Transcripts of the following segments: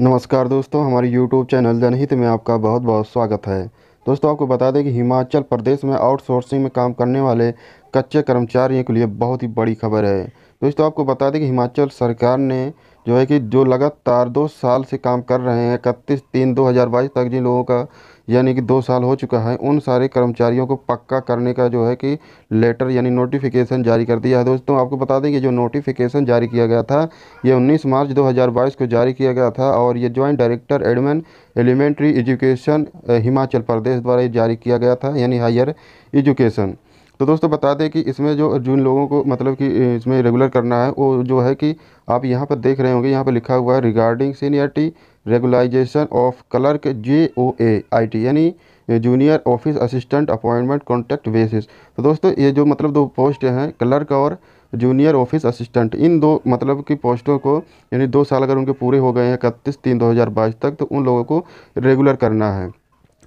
नमस्कार दोस्तों हमारे YouTube चैनल जनहित में आपका बहुत बहुत स्वागत है दोस्तों आपको बता दें कि हिमाचल प्रदेश में आउटसोर्सिंग में काम करने वाले कच्चे कर्मचारियों के लिए बहुत ही बड़ी खबर है दोस्तों आपको बता दें कि हिमाचल सरकार ने जो है कि जो लगातार दो साल से काम कर रहे हैं इकतीस तीन दो हज़ार बाईस तक जिन लोगों का यानी कि दो साल हो चुका है उन सारे कर्मचारियों को पक्का करने का जो है कि लेटर यानी नोटिफिकेशन जारी कर दिया है दोस्तों आपको बता दें कि जो नोटिफिकेशन जारी किया गया था ये 19 मार्च 2022 को जारी किया गया था और ये joint director admin elementary education Himachal Pradesh द्वारा जारी किया गया था यानी हायर एजुकेशन तो दोस्तों बता दें कि इसमें जो जिन लोगों को मतलब कि इसमें रेगुलर करना है वो जो है कि आप यहाँ पर देख रहे होंगे यहाँ पर लिखा हुआ है regarding seniority regularisation of clerk J O A I T यानी junior office assistant appointment contract basis तो दोस्तों ये जो मतलब दो पोस्ट हैं क्लर्क और जूनियर ऑफिस असिस्टेंट इन दो मतलब की पोस्टों को यानी दो साल अगर उनके पूरे हो गए हैं इकतीस तीन दो हज़ार बाईस तक तो उन लोगों को रेगुलर करना है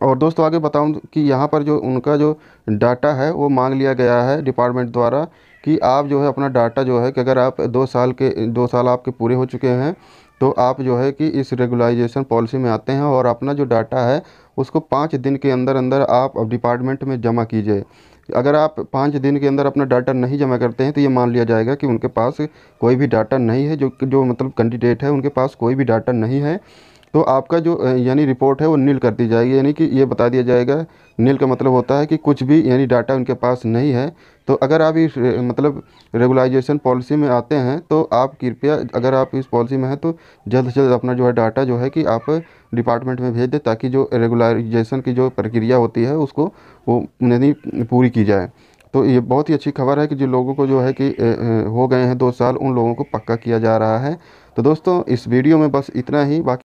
और दोस्तों आगे बताऊं कि यहाँ पर जो उनका जो डाटा है वो मांग लिया गया है डिपार्टमेंट द्वारा कि आप जो है अपना डाटा जो है कि अगर आप दो साल के दो साल आपके पूरे हो चुके हैं तो आप जो है कि इस रेगुलाइजेशन पॉलिसी में आते हैं और अपना जो डाटा है उसको पाँच दिन के अंदर अंदर आप डिपार्टमेंट में जमा कीजिए अगर आप पाँच दिन के अंदर अपना डाटा नहीं जमा करते हैं तो ये मान लिया जाएगा कि उनके पास कोई भी डाटा नहीं है जो जो मतलब कैंडिडेट है उनके पास कोई भी डाटा नहीं है तो आपका जो यानी रिपोर्ट है वो नील कर दी जाएगी यानी कि ये बता दिया जाएगा नील का मतलब होता है कि कुछ भी यानी डाटा उनके पास नहीं है तो अगर आप इस मतलब रेगुलाइजेशन पॉलिसी में आते हैं तो आप कृपया अगर आप इस पॉलिसी में हैं तो जल्द से जल्द अपना जो है डाटा जो है कि आप डिपार्टमेंट में भेज दें ताकि जो रेगुलाइजेशन की जो प्रक्रिया होती है उसको वो यानी पूरी की जाए तो ये बहुत ही अच्छी खबर है कि जो लोगों को जो है कि हो गए हैं दो साल उन लोगों को पक्का किया जा रहा है तो दोस्तों इस वीडियो में बस इतना ही बाकी